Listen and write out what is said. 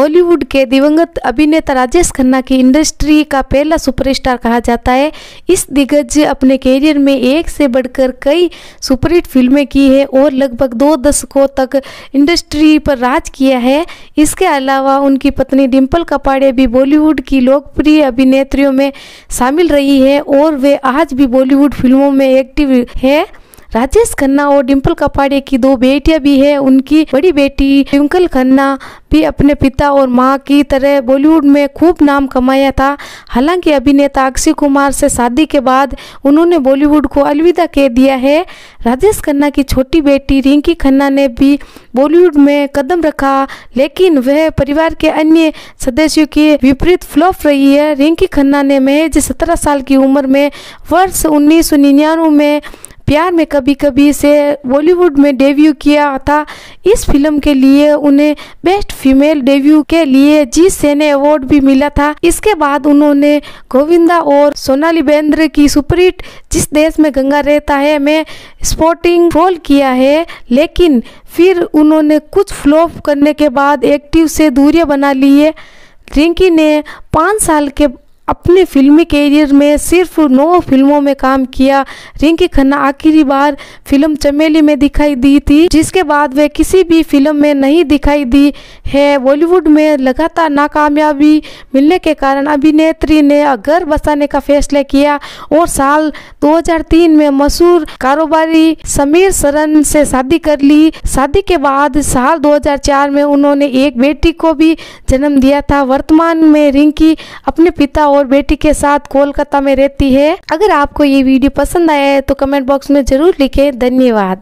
बॉलीवुड के दिवंगत अभिनेता राजेश खन्ना की इंडस्ट्री का पहला सुपरस्टार कहा जाता है इस दिग्गज अपने कैरियर में एक से बढ़कर कई सुपरहिट फिल्में की है और लगभग दो दशकों तक इंडस्ट्री पर राज किया है इसके अलावा उनकी पत्नी डिम्पल कपाड़े भी बॉलीवुड की लोकप्रिय अभिनेत्रियों में शामिल रही है और वे आज भी बॉलीवुड फिल्मों में एक्टिव है राजेश खन्ना और डिम्पल कपाड़े की दो बेटियां भी है उनकी बड़ी बेटी ट्विंकल खन्ना भी अपने पिता और माँ की तरह बॉलीवुड में खूब नाम कमाया था हालांकि अभिनेता अक्षय कुमार से शादी के बाद उन्होंने बॉलीवुड को अलविदा कह दिया है राजेश खन्ना की छोटी बेटी रिंकी खन्ना ने भी बॉलीवुड में कदम रखा लेकिन वह परिवार के अन्य सदस्यों के विपरीत फ्लॉप रही है रिंकी खन्ना ने महज सत्रह साल की उम्र में वर्ष उन्नीस में प्यार में कभी कभी से बॉलीवुड में डेब्यू किया था इस फिल्म के लिए उन्हें बेस्ट फीमेल डेब्यू के लिए जी सेने अवार्ड भी मिला था इसके बाद उन्होंने गोविंदा और सोनाली बेंद्र की सुपरहिट जिस देश में गंगा रहता है में स्पोर्टिंग रोल किया है लेकिन फिर उन्होंने कुछ फ्लॉप करने के बाद एक्टिव से दूरिया बना ली है रिंकी ने पाँच साल के अपने फिल्मी कैरियर में सिर्फ नौ फिल्मों में काम किया रिंकी खन्ना आखिरी बार फिल्म चमेली में दिखाई दी थी जिसके बाद वे किसी भी फिल्म में नहीं दिखाई दी है बॉलीवुड में लगातार नाकामयाबी मिलने के कारण अभिनेत्री ने घर बसाने का फैसला किया और साल 2003 में मशहूर कारोबारी समीर सरन से शादी कर ली शादी के बाद साल 2004 में उन्होंने एक बेटी को भी जन्म दिया था वर्तमान में रिंकी अपने पिता और और बेटी के साथ कोलकाता में रहती है अगर आपको ये वीडियो पसंद आया है तो कमेंट बॉक्स में जरूर लिखे धन्यवाद